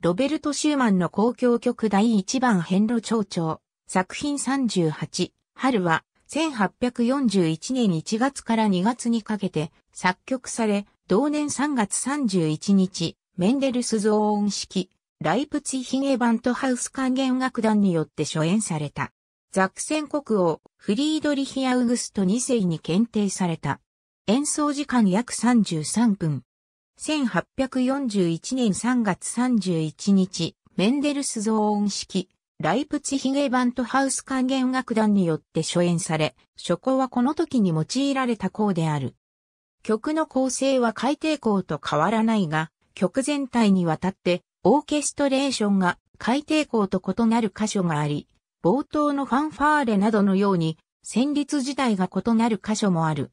ロベルト・シューマンの公共曲第1番遍路長調、作品38、春は、1841年1月から2月にかけて作曲され、同年3月31日、メンデルス増音式、ライプツィヒゲバントハウス管弦楽団によって初演された。ザクセン国王、フリードリヒ・アウグスト2世に検定された。演奏時間約33分。1841年3月31日、メンデルスゾーン式、ライプツヒゲバントハウス管弦楽団によって初演され、初行はこの時に用いられた項である。曲の構成は海底項と変わらないが、曲全体にわたってオーケストレーションが海底項と異なる箇所があり、冒頭のファンファーレなどのように、旋律自体が異なる箇所もある。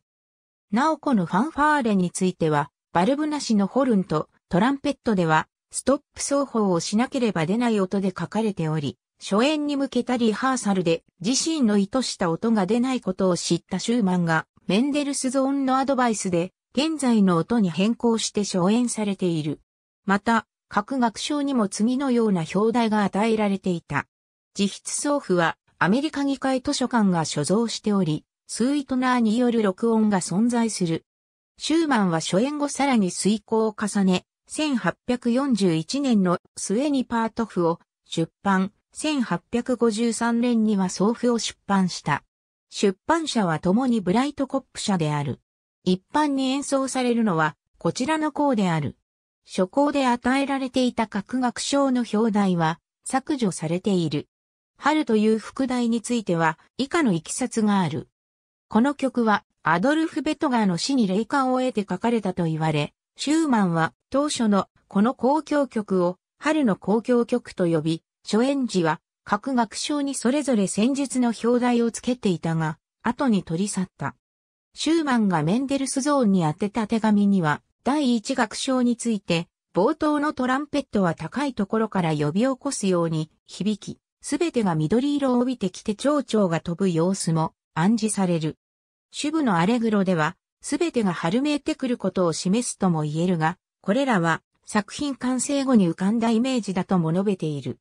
なおこのファンファーレについては、バルブなしのホルンとトランペットでは、ストップ奏法をしなければ出ない音で書かれており、初演に向けたリハーサルで自身の意図した音が出ないことを知ったシューマンが、メンデルスゾーンのアドバイスで、現在の音に変更して初演されている。また、各学章にも次のような表題が与えられていた。自筆奏譜はアメリカ議会図書館が所蔵しており、スイートナーによる録音が存在する。シューマンは初演後さらに遂行を重ね、1841年の末にパート譜を出版、1853年には送付を出版した。出版社は共にブライトコップ社である。一般に演奏されるのは、こちらの項である。初項で与えられていた各学章の表題は削除されている。春という副題については以下の行きさつがある。この曲はアドルフ・ベトガーの死に霊感を得て書かれたと言われ、シューマンは当初のこの公共曲を春の公共曲と呼び、初演時は各楽章にそれぞれ戦術の表題をつけていたが、後に取り去った。シューマンがメンデルスゾーンに宛てた手紙には、第一楽章について、冒頭のトランペットは高いところから呼び起こすように響き、すべてが緑色を帯びてきて蝶々が飛ぶ様子も暗示される。主部のアレグロでは、すべてが春めいてくることを示すとも言えるが、これらは作品完成後に浮かんだイメージだとも述べている。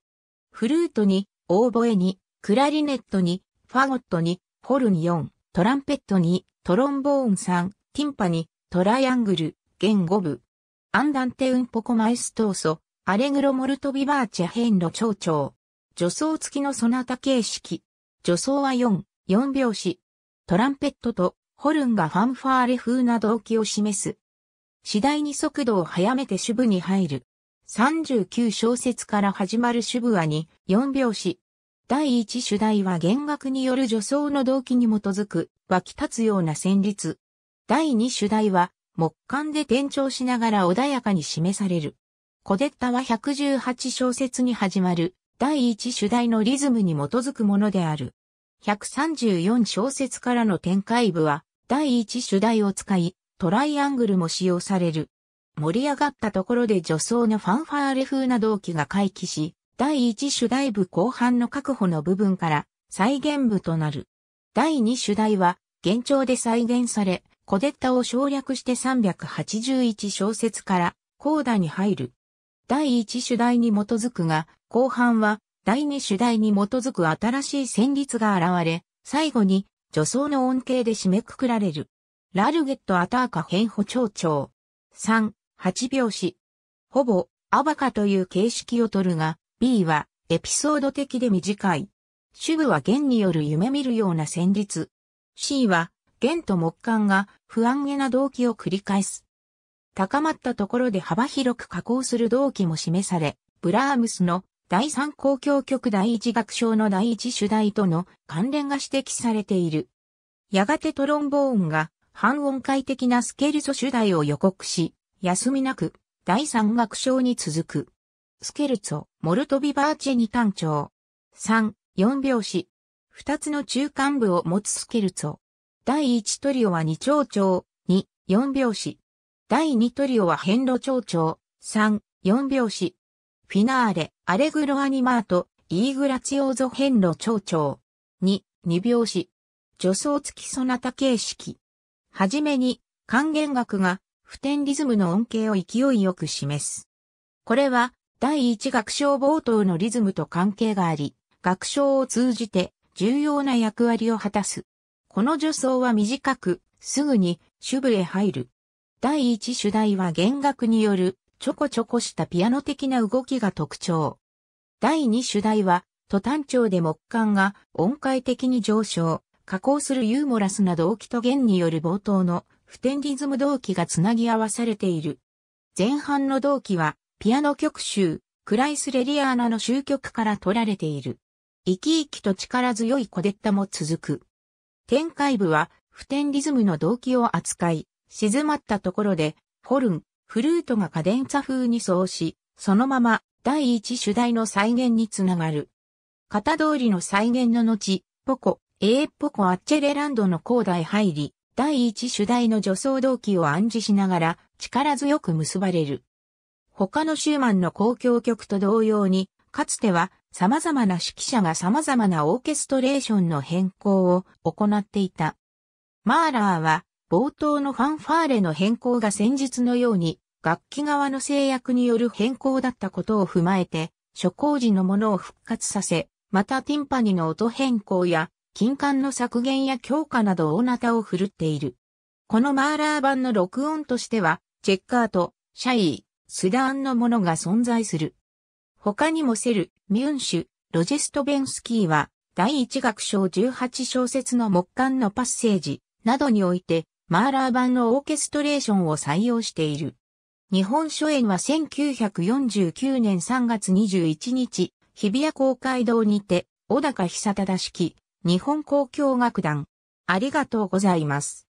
フルートに、オーボエに、クラリネットに、ファゴットに、ホルン4、トランペットに、トロンボーン3、ティンパに、トライアングル、弦5部。アンダンテウンポコマエストーソ、アレグロモルトビバーチェンロ長調。助走付きのソナタ形式。助走は4、4拍子、トランペットとホルンがファンファーレ風な動機を示す。次第に速度を速めて主部に入る。39小節から始まる主部はに4拍子。第1主題は弦楽による助走の動機に基づく湧き立つような旋律。第2主題は木管で転調しながら穏やかに示される。コデッタは118小節に始まる第1主題のリズムに基づくものである。134小節からの展開部は、第一主題を使い、トライアングルも使用される。盛り上がったところで助走のファンファーレ風な動機が回帰し、第一主題部後半の確保の部分から再現部となる。第二主題は、現状で再現され、コデッタを省略して381小節からコーダに入る。第一主題に基づくが、後半は第二主題に基づく新しい旋律が現れ、最後に助走の恩恵で締めくくられる。ラルゲットアターカ変歩長調。3、8拍子。ほぼ、アバカという形式を取るが、B はエピソード的で短い。主部は弦による夢見るような旋律。C は弦と木管が不安げな動機を繰り返す。高まったところで幅広く加工する動機も示され、ブラームスの第三公共曲第一楽章の第一主題との関連が指摘されている。やがてトロンボーンが半音階的なスケルツ主題を予告し、休みなく第三楽章に続く。スケルツォ、モルトビバーチェに単調。3、4拍子。二つの中間部を持つスケルツォ。第1トリオは二長調、2、4拍子。第2トリオは変路長調、3、4拍子。フィナーレ、アレグロアニマート、イーグラチオーゾ変路長調。2、二拍子。助走付きソナタ形式。はじめに、還元楽が、普天リズムの恩恵を勢いよく示す。これは、第一楽章冒頭のリズムと関係があり、楽章を通じて重要な役割を果たす。この助走は短く、すぐに主部へ入る。第一主題は弦楽によるちょこちょこしたピアノ的な動きが特徴。第2主題は、途端調で木管が音階的に上昇、加工するユーモラスな動機と弦による冒頭の普天リズム動機がつなぎ合わされている。前半の動機は、ピアノ曲集、クライスレリアーナの終曲から取られている。生き生きと力強いコデッタも続く。展開部は、普天リズムの動機を扱い、静まったところで、ホルン、フルートがカデンツァ風に奏し、そのまま第一主題の再現につながる。型通りの再現の後、ポコ、エーポコアッチェレランドのダへ入り、第一主題の助走動機を暗示しながら力強く結ばれる。他のシューマンの交響曲と同様に、かつては様々な指揮者が様々なオーケストレーションの変更を行っていた。マーラーは冒頭のファンファーレの変更が先日のように、楽器側の制約による変更だったことを踏まえて、初工時のものを復活させ、またティンパニの音変更や、金管の削減や強化など大なたを振るっている。このマーラー版の録音としては、チェッカーと、シャイー、スダーンのものが存在する。他にもセル、ミュンシュ、ロジェストベンスキーは、第一楽章18小節の木管のパッセージなどにおいて、マーラー版のオーケストレーションを採用している。日本書演は1949年3月21日、日比谷公会堂にて、小高久忠式、日本交響楽団。ありがとうございます。